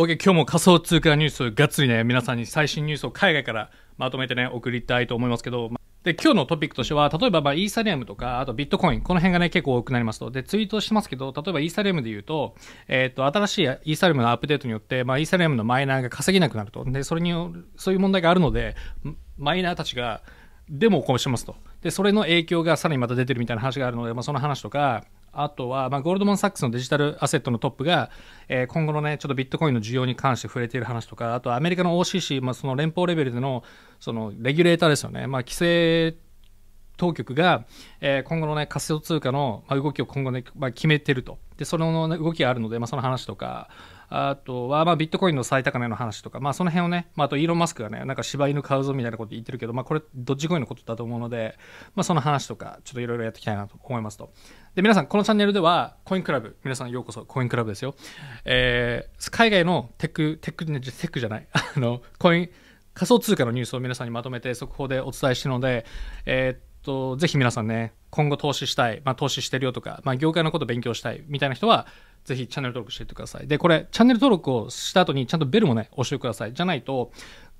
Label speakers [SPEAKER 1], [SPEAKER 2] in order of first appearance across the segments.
[SPEAKER 1] OK、今日も仮想通貨ニュース、がっつりね、皆さんに最新ニュースを海外からまとめてね、送りたいと思いますけど、で、今日のトピックとしては、例えば、まあ、イーサリアムとか、あとビットコイン、この辺がね、結構多くなりますと。で、ツイートしてますけど、例えばイーサリアムで言うと、えー、っと、新しいイーサリアムのアップデートによって、まあ、イーサリアムのマイナーが稼げなくなると。で、それによる、そういう問題があるので、マイナーたちが、デモをこうしてますと。で、それの影響がさらにまた出てるみたいな話があるので、まあ、その話とか、あとは、まあ、ゴールドマン・サックスのデジタルアセットのトップが、えー、今後のね、ちょっとビットコインの需要に関して触れている話とか、あとアメリカの OCC、まあ、その連邦レベルでの、そのレギュレーターですよね、まあ、規制当局が、えー、今後の、ね、仮想通貨の、まあ、動きを今後ね、まあ、決めてるとでその、動きがあるので、まあ、その話とかあとは、まあ、ビットコインの最高値の話とか、まあ、その辺をね、まあ、あとイーロン・マスクがね、なんか柴犬買うぞみたいなこと言ってるけど、まあ、これ、ドッジコインのことだと思うので、まあ、その話とか、ちょっといろいろやっていきたいなと思いますと。で、皆さん、このチャンネルでは、コインクラブ、皆さんようこそ、コインクラブですよ。えー、海外のテック、テック、テックじゃない、あの、コイン、仮想通貨のニュースを皆さんにまとめて速報でお伝えしてるので、えー、と、ぜひ皆さんね、今後投資したい、まあ、投資してるよとか、まあ、業界のこと勉強したいみたいな人は、ぜひチャンネル登録していってください。で、これ、チャンネル登録をした後に、ちゃんとベルもね、押してください。じゃないと、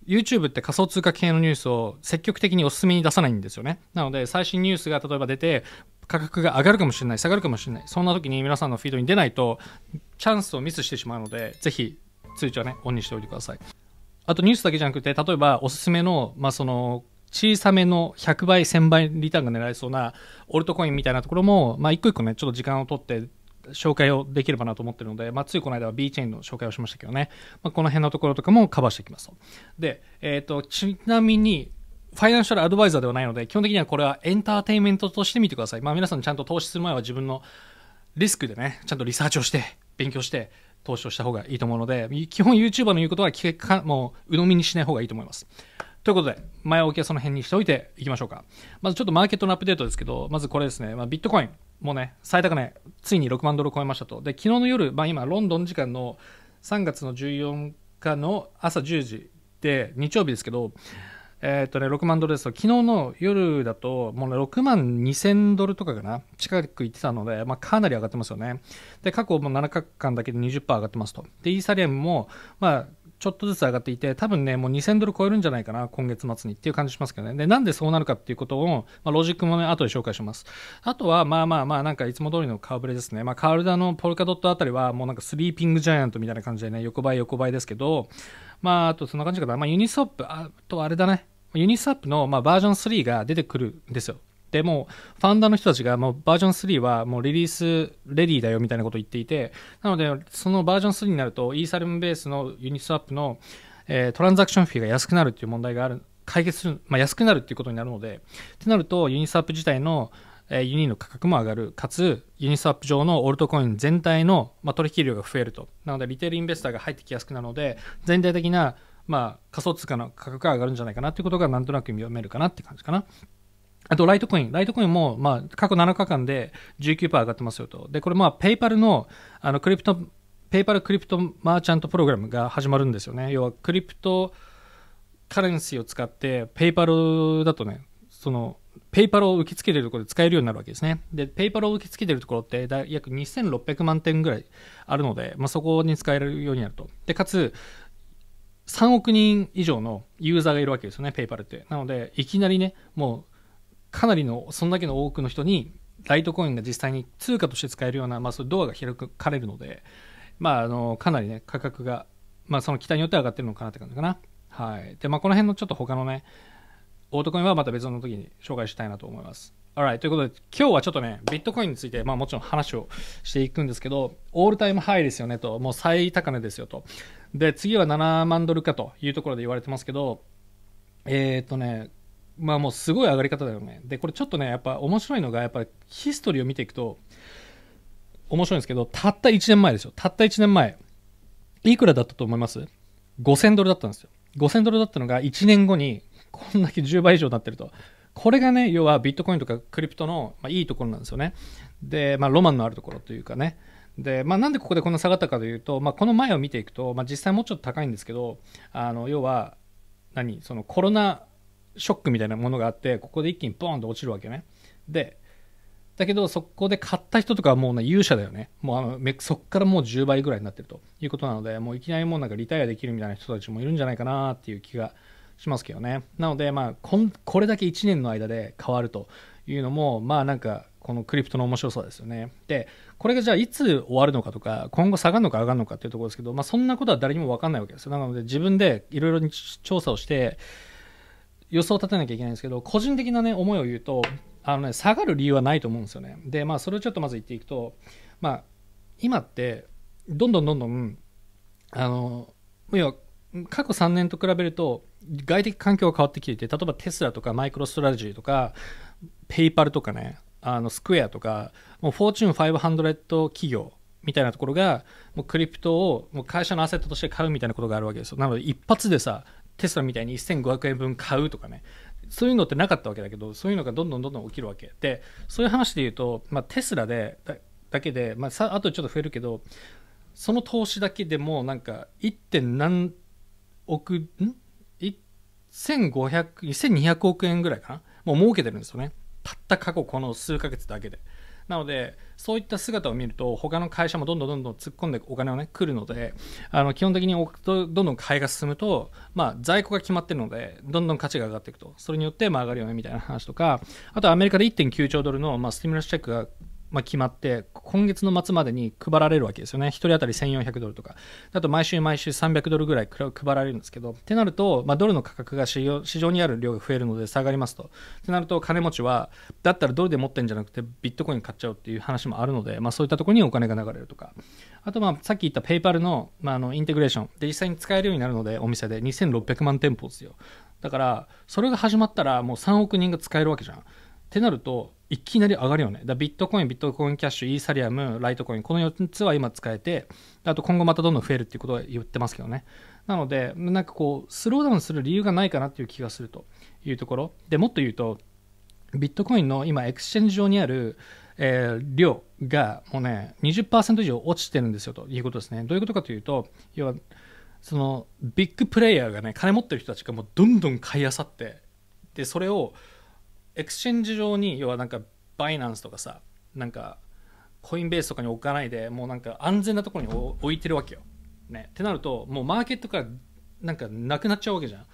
[SPEAKER 1] YouTube って仮想通貨系のニュースを積極的にお勧めに出さないんですよね。なので、最新ニュースが例えば出て、価格が上がるかもしれない、下がるかもしれない、そんな時に皆さんのフィードに出ないと、チャンスをミスしてしまうので、ぜひ通知はね、オンにしておいてください。あとニュースだけじゃなくて、例えばおすすめの、まあ、その小さめの100倍、1000倍リターンが狙えそうなオルトコインみたいなところも、まあ、一個一個ね、ちょっと時間を取って、紹介をできればなと思ってるので、まあ、ついこの間は B チェーンの紹介をしましたけどね、まあ、この辺のところとかもカバーしていきますと。で、えっ、ー、と、ちなみに、ファイナンシャルアドバイザーではないので、基本的にはこれはエンターテインメントとして見てください。まあ、皆さんちゃんと投資する前は自分のリスクでね、ちゃんとリサーチをして、勉強して、投資をした方がいいと思うので、基本 YouTuber の言うことは、もう鵜呑みにしない方がいいと思います。ということで、前置きはその辺にしておいていきましょうか。まずちょっとマーケットのアップデートですけど、まずこれですね、まあ、ビットコイン、もうね、最高値、ついに6万ドル超えましたと。で、昨日の夜、まあ、今、ロンドン時間の3月の14日の朝10時で、日曜日ですけど、えっ、ー、とね、6万ドルですと、昨日の夜だと、もうね、6万2000ドルとかかな、近く行ってたので、まあ、かなり上がってますよね。で、過去も7日間だけで20%上がってますと。で、イーサリアムも、まあ、ちょっとずつ上がっていて、多分ね、もう2000ドル超えるんじゃないかな、今月末にっていう感じしますけどね。で、なんでそうなるかっていうことを、まあ、ロジックもね、後で紹介します。あとは、まあまあまあ、なんかいつも通りの顔ぶれですね。まあ、カールダのポルカドットあたりは、もうなんかスリーピングジャイアントみたいな感じでね、横ばい横ばいですけど、まあ、あとそんな感じかな。まあ、ユニスワップ、あとあれだね。ユニスワップの、まあ、バージョン3が出てくるんですよ。でもファウンダーの人たちがもうバージョン3はもうリリースレディーだよみたいなことを言っていてなのでそのバージョン3になるとイーサルムベースのユニスワップの、えトランザクションフィーが安くなるっていう問題がある解決する、まあ、安くなるっていうことになるのでってなるとユニスワップ自体のえユニーの価格も上がる、かつユニスワップ上のオルトコイン全体の、ま取引量が増えると。なので、リテールインベスターが入ってきやすくなるので、全体的な、まあ、仮想通貨の価格が上がるんじゃないかなということがなんとなく読めるかなって感じかな。あと、ライトコイン。ライトコインも、まあ、過去7日間で19%上がってますよと。で、これ、まあ、ペイパルの、あの、クリプト、ペイパルクリプトマーチャントプログラムが始まるんですよね。要は、クリプトカレンシーを使って、ペイパルだとね、その、ペイパルを受け付けてるところで使えるようになるわけですね。で、ペイパルを受け付けてるところって約2600万点ぐらいあるので、まあ、そこに使えるようになると。で、かつ、3億人以上のユーザーがいるわけですよね、ペイパルって。なので、いきなりね、もう、かなりのそんだけの多くの人にライトコインが実際に通貨として使えるような、まあ、そういうドアが開かれるので、まあ、あのかなりね価格が、まあ、その期待によっては上がってるのかなって感じかな。はい、で、まあ、この辺のちょっと他のねオートコインはまた別の時に紹介したいなと思います。Alright, ということで今日はちょっとねビットコインについて、まあ、もちろん話をしていくんですけどオールタイムハイですよねともう最高値ですよとで次は7万ドルかというところで言われてますけどえっ、ー、とねまあもうすごい上がり方だよね。で、これちょっとね、やっぱ面白いのが、やっぱヒストリーを見ていくと、面白いんですけど、たった1年前ですよ。たった1年前。いくらだったと思います ?5000 ドルだったんですよ。5000ドルだったのが1年後にこんだけ10倍以上になってると。これがね、要はビットコインとかクリプトの、まあ、いいところなんですよね。で、まあロマンのあるところというかね。で、まあ、なんでここでこんな下がったかというと、まあ、この前を見ていくと、まあ、実際もうちょっと高いんですけど、あの要は何そのコロナショックみたいなものがあってここで一気にボーンと落ちるわけねでだけどそこで買った人とかはもう、ね、勇者だよねもうあのそこからもう10倍ぐらいになってるということなのでもういきなりもうなんかリタイアできるみたいな人たちもいるんじゃないかなっていう気がしますけどねなのでまあこんこれだけ1年の間で変わるというのもまあなんかこのクリプトの面白さですよねでこれがじゃあいつ終わるのかとか今後下がるのか上がるのかっていうところですけど、まあ、そんなことは誰にも分かんないわけですよなので自分でいろいろ調査をして予想を立てなきゃいけないんですけど個人的なね思いを言うとあのね下がる理由はないと思うんですよねでまあそれをちょっとまず言っていくとまあ今ってどんどんどんどんあの要は過去3年と比べると外的環境が変わってきていて例えばテスラとかマイクロストラテジーとかペイパルとかねあのスクエアとかもうフォーチュン500企業みたいなところがもうクリプトをもう会社のアセットとして買うみたいなことがあるわけですよなので一発でさテスラみたいに1500円分買うとかねそういうのってなかったわけだけどそういうのがどんどんどんどん起きるわけでそういう話で言うと、まあ、テスラでだけで、まあ、さあとちょっと増えるけどその投資だけでもなんか 1. 点何億ん1500 2 2 0 0億円ぐらいかなもう儲けてるんですよねたった過去この数ヶ月だけでなのでそういった姿を見ると他の会社もどんどんどんどん突っ込んでお金をね来るのであの基本的にどんどん買いが進むと、まあ、在庫が決まってるのでどんどん価値が上がっていくとそれによってまあ上がるよねみたいな話とかあとアメリカで1.9兆ドルのまあスティムラスチェックがまあ、決まって今月の末までに配られるわけですよね1人当たり1400ドルとかあと毎週毎週300ドルぐらい配られるんですけどってなると、まあ、ドルの価格が市場にある量が増えるので下がりますとってなると金持ちはだったらドルで持ってるんじゃなくてビットコイン買っちゃうっていう話もあるので、まあ、そういったところにお金が流れるとかあとまあさっき言ったペイパルの,、まああのインテグレーションで実際に使えるようになるのでお店で2600万店舗ですよだからそれが始まったらもう3億人が使えるわけじゃんってなるといきなり上がるよねだビットコインビットコインキャッシュイーサリアムライトコインこの4つは今使えてあと今後またどんどん増えるっていうことは言ってますけどねなのでなんかこうスローダウンする理由がないかなっていう気がするというところでもっと言うとビットコインの今エクスチェンジ上にある、えー、量がもうね20%以上落ちてるんですよということですねどういうことかというと要はそのビッグプレイヤーがね金持ってる人たちがもうどんどん買いあさってでそれをエクスチェンジ上に要はなんかバイナンスとかさなんかコインベースとかに置かないでもうなんか安全なところに置いてるわけよ。ね、ってなるともうマーケットからなんかなくなっちゃうわけじゃん。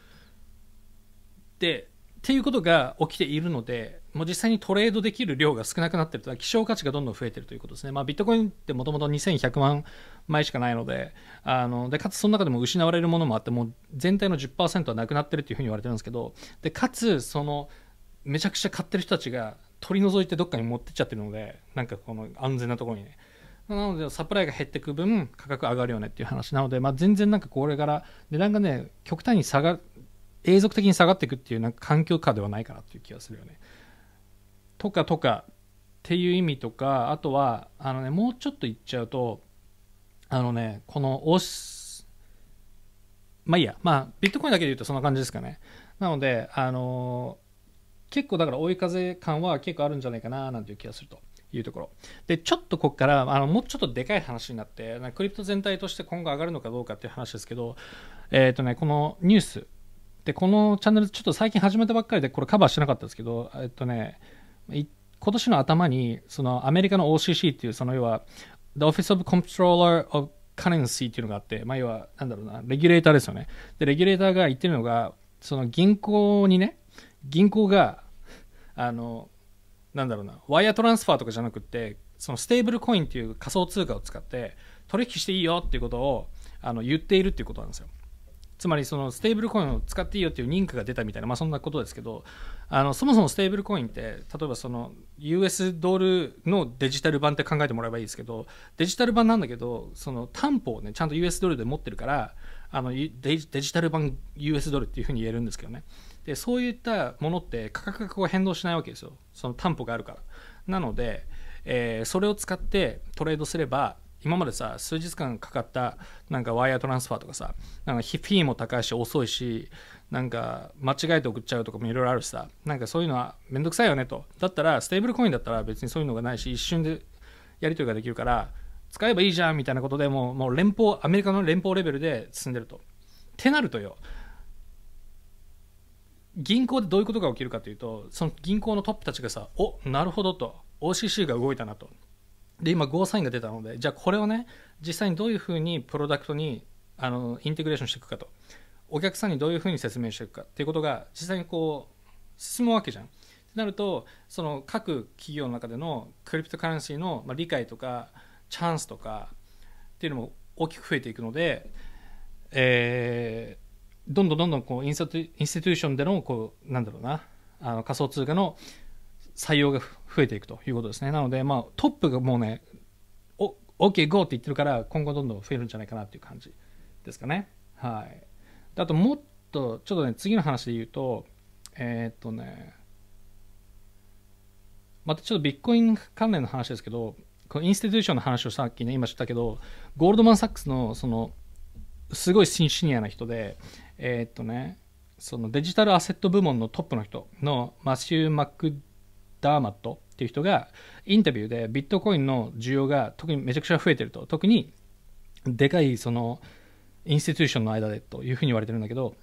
[SPEAKER 1] でっていうことが起きているのでもう実際にトレードできる量が少なくなってると希少価値がどんどん増えてるということですね、まあ、ビットコインってもともと2100万枚しかないのであのでかつその中でも失われるものもあってもう全体の10%はなくなってるっていうふうに言われてるんですけどでかつそのめちゃくちゃ買ってる人たちが取り除いてどっかに持ってっちゃってるのでなんかこの安全なところにねなのでサプライが減っていく分価格上がるよねっていう話なので、まあ、全然なんかこれから値段がね極端に下が永続的に下がっていくっていうなんか環境下ではないかなっていう気がするよね。とかとかっていう意味とかあとはあのねもうちょっと言っちゃうとあのねこのオしまあいいやまあビットコインだけで言うとそんな感じですかね。なのであのー結構だから追い風感は結構あるんじゃないかななんていう気がすると。いうところでちょっとここからあのもうちょっとでかい話になってクリプト全体として今後上がるのかどうかっていう話ですけど、えーとね、このニュースでこのチャンネルちょっと最近始めたばっかりでこれカバーしてなかったですけど、えっとね、今年の頭にそのアメリカの OCC っていうその要は The Office of Controller of Currency っていうのがあって、まあ、要はなんだろうなレギュレーターですよねでレギュレーターが言ってるのがその銀行にね銀行があのなんだろうなワイヤートランスファーとかじゃなくてそのステーブルコインっていう仮想通貨を使って取引していいよっていうことをあの言っているっていうことなんですよつまりそのステーブルコインを使っていいよっていう認可が出たみたいな、まあ、そんなことですけどあのそもそもステーブルコインって例えばその US ドルのデジタル版って考えてもらえばいいですけどデジタル版なんだけどその担保をねちゃんと US ドルで持ってるからあのデジタル版 US ドルっていうふうに言えるんですけどねでそういったものって価格がこう変動しないわけですよその担保があるからなので、えー、それを使ってトレードすれば今までさ数日間かかったなんかワイヤートランスファーとかさなんかフィーも高いし遅いしなんか間違えて送っちゃうとかもいろいろあるしさなんかそういうのはめんどくさいよねとだったらステーブルコインだったら別にそういうのがないし一瞬でやり取りができるから使えばいいじゃんみたいなことでもうもう連邦アメリカの連邦レベルで進んでると。ってなるとよ銀行でどういうことが起きるかというとその銀行のトップたちがさおなるほどと OCC が動いたなとで今ゴーサインが出たのでじゃあこれをね実際にどういうふうにプロダクトにあのインテグレーションしていくかとお客さんにどういうふうに説明していくかっていうことが実際にこう進むわけじゃん。ってなるとその各企業の中でのクリプトカレンシーの理解とかチャンスとかっていうのも大きく増えていくので、えー、どんどんどんどんこうインステインスティテューションでのこうなんだろうなあの仮想通貨の採用が増えていくということですねなので、まあ、トップがもうね OK、GO って言ってるから今後どんどん増えるんじゃないかなっていう感じですかね。はい、あともっとちょっとね次の話で言うとえっ、とねまたちょっとビットコイン関連の話ですけどこのインスティテューションの話をさっきね今したけどゴールドマン・サックスのそのすごいシニアな人でえー、っとねそのデジタルアセット部門のトップの人のマシュー・マックダーマットっていう人がインタビューでビットコインの需要が特にめちゃくちゃ増えてると特にでかいそのインスティテューションの間でというふうに言われてるんだけど、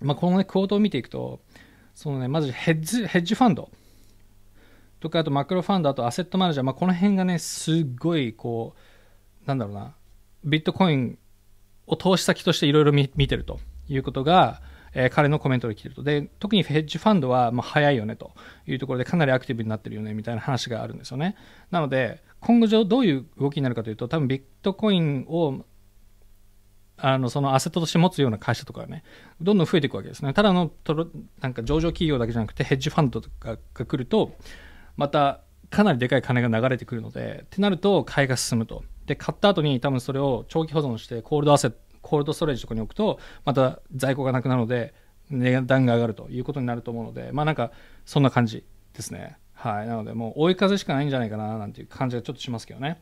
[SPEAKER 1] まあ、このねクォートを見ていくとそのねまずヘッジヘッジファンドとかあとマクロファンドあとアセットマネージャー、まあ、この辺がねすごいこうなんだろうなビットコインを投資先としていろいろ見てるということが、えー、彼のコメントで来てるとで特にヘッジファンドはまあ早いよねというところでかなりアクティブになってるよねみたいな話があるんですよねなので今後上どういう動きになるかというと多分ビットコインをあのそのアセットとして持つような会社とかがねどんどん増えていくわけですねただのとなんか上場企業だけじゃなくてヘッジファンドとかが来るとまたかなりでかい金が流れてくるのでってなると買いが進むとで買った後に多分それを長期保存してコールドアセットコールドストレージとかに置くとまた在庫がなくなるので値段が上がるということになると思うのでまあなんかそんな感じですねはいなのでもう追い風しかないんじゃないかななんていう感じがちょっとしますけどね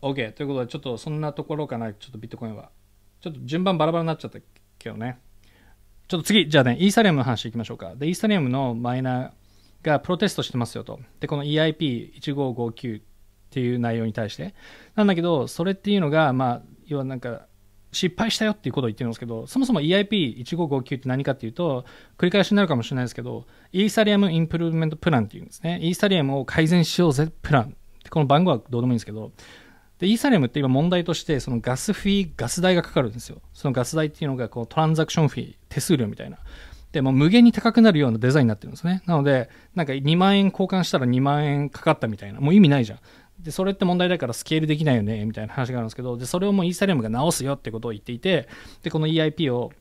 [SPEAKER 1] OK ということでちょっとそんなところかなちょっとビットコインはちょっと順番バラバラになっちゃったけどねちょっと次じゃあねイーサリアムの話いきましょうかでイーサリアムのマイナーがプロテストしてますよと。で、この EIP1559 っていう内容に対して。なんだけど、それっていうのが、まあ、要はなんか、失敗したよっていうことを言ってるんですけど、そもそも EIP1559 って何かっていうと、繰り返しになるかもしれないですけど、イーサリアムインプルーメントプランっていうんですね。イーサリアムを改善しようぜプラン。この番号はどうでもいいんですけど、で、イーサリアムって今問題として、そのガスフィー、ガス代がかかるんですよ。そのガス代っていうのが、こう、トランザクションフィー、手数料みたいな。で、も無限に高くなるようなデザインになってるんですね。なので、なんか2万円交換したら2万円かかったみたいな、もう意味ないじゃん。で、それって問題だからスケールできないよね、みたいな話があるんですけど、で、それをもうイーサリアムが直すよってことを言っていて、で、この EIP を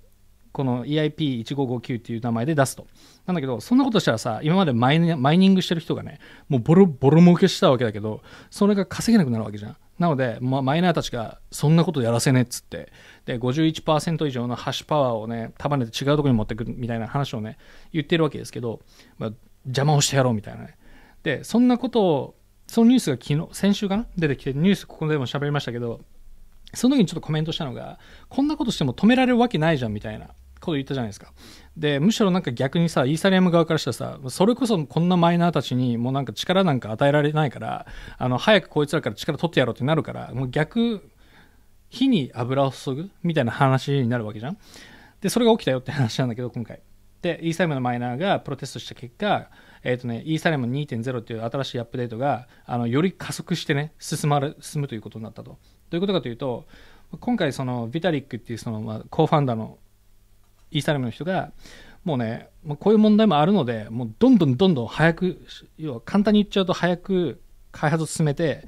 [SPEAKER 1] この EIP1559 っていう名前で出すと。なんだけど、そんなことしたらさ、今までマイマイニングしてる人がね、もうボロボロ儲けしたわけだけど、それが稼げなくなるわけじゃん。なので、まあ、マイナーたちがそんなことやらせねえっつって、で、51%以上のハッシュパワーをね、束ねて違うところに持ってくるみたいな話をね、言ってるわけですけど、まあ、邪魔をしてやろうみたいなね。で、そんなことを、そのニュースが昨日、先週かな出てきて、ニュースここでも喋りましたけど、その時にちょっとコメントしたのが、こんなことしても止められるわけないじゃんみたいなこと言ったじゃないですか。で、むしろなんか逆にさ、イーサリアム側からしたらさ、それこそこんなマイナーたちにもうなんか力なんか与えられないから、あの、早くこいつらから力取ってやろうってなるから、もう逆、火に油を注ぐみたいな話になるわけじゃん。で、それが起きたよって話なんだけど、今回。で、イーサリアムのマイナーがプロテストした結果、えっ、ー、とね、イーサリアム2.0っていう新しいアップデートが、あの、より加速してね、進まる、進むということになったと。どういうことかというと今回そのビタリックっていうそのまあコーファンダーのイーサリムの人がもうねこういう問題もあるのでもうどんどんどんどん早く要は簡単に言っちゃうと早く開発を進めて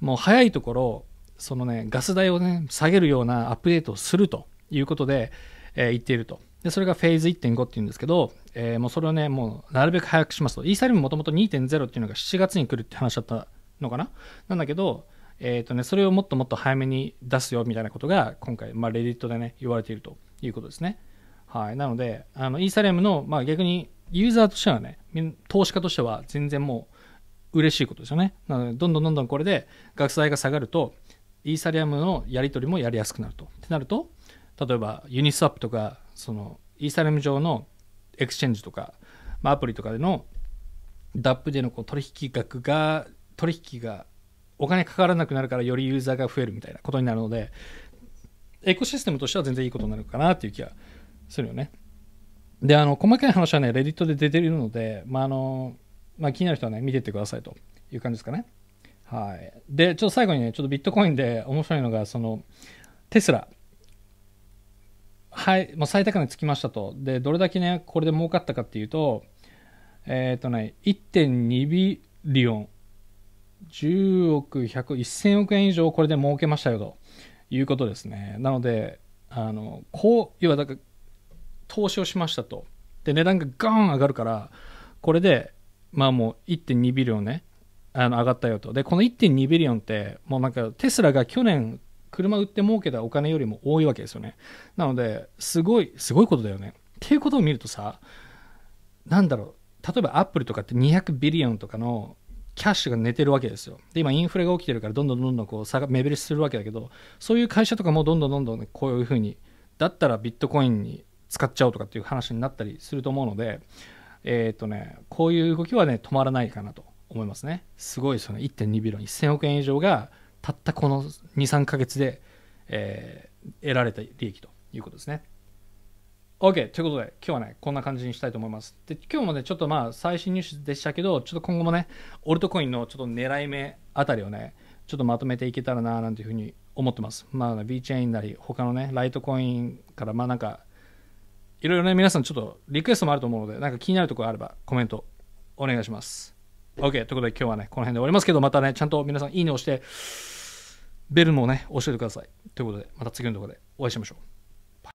[SPEAKER 1] もう早いところそのねガス代をね下げるようなアップデートをするということで、えー、言っているとでそれがフェーズ1.5っていうんですけど、えー、もうそれをねもうなるべく早くしますとイーサリムもともと2.0っていうのが7月に来るって話だったのかななんだけどえーとね、それをもっともっと早めに出すよみたいなことが今回、まあ、レディットでね言われているということですね。はい、なのであのイーサリアムの、まあ、逆にユーザーとしてはね投資家としては全然もう嬉しいことですよね。なのでどんどんどんどんこれで学債が下がるとイーサリアムのやり取りもやりやすくなると。ってなると例えばユニスワップとかそのイーサリアム上のエクスチェンジとか、まあ、アプリとかでの DAP でのこう取引額が取引がお金かからなくなるからよりユーザーが増えるみたいなことになるのでエコシステムとしては全然いいことになるかなっていう気がするよねであの細かい話はねレディットで出てるので、まああのまあ、気になる人はね見てってくださいという感じですかねはいでちょっと最後にねちょっとビットコインで面白いのがそのテスラはい、もう最高値つきましたと。で、どれだけね、これで儲かったかっていうと、えっ、ー、とね、1.2ビリオン、10億100 1000億円以上これで儲けましたよということですねなのであのこう要はだから投資をしましたとで値段がガーン上がるからこれでまあもう1.2ビリオンねあの上がったよとでこの1.2ビリオンってもうなんかテスラが去年車売って儲けたお金よりも多いわけですよねなのですごいすごいことだよねっていうことを見るとさなんだろう例えばアップルとかって200ビリオンとかのキャッシュが寝てるわけですよ。で、今インフレが起きてるから、どんどんどんどんこうが目減りするわけだけど、そういう会社とかもどんどんどんどん、こういうふうに、だったらビットコインに使っちゃおうとかっていう話になったりすると思うので、えっ、とね、こういう動きはね、止まらないかなと思いますね。すごいですよね。1.2ビロン、1000億円以上が、たったこの2、3ヶ月で、えー、得られた利益ということですね。OK! ということで、今日はね、こんな感じにしたいと思います。で、今日もね、ちょっとまあ、最新ニュースでしたけど、ちょっと今後もね、オルトコインのちょっと狙い目あたりをね、ちょっとまとめていけたらな、なんていうふうに思ってます。まあ、B チェーンなり、他のね、ライトコインから、まあなんか、いろいろね、皆さんちょっとリクエストもあると思うので、なんか気になるところあれば、コメントお願いします。OK! ということで、今日はね、この辺で終わりますけど、またね、ちゃんと皆さん、いいねをして、ベルもね、教えてください。ということで、また次の動画でお会いしましょう。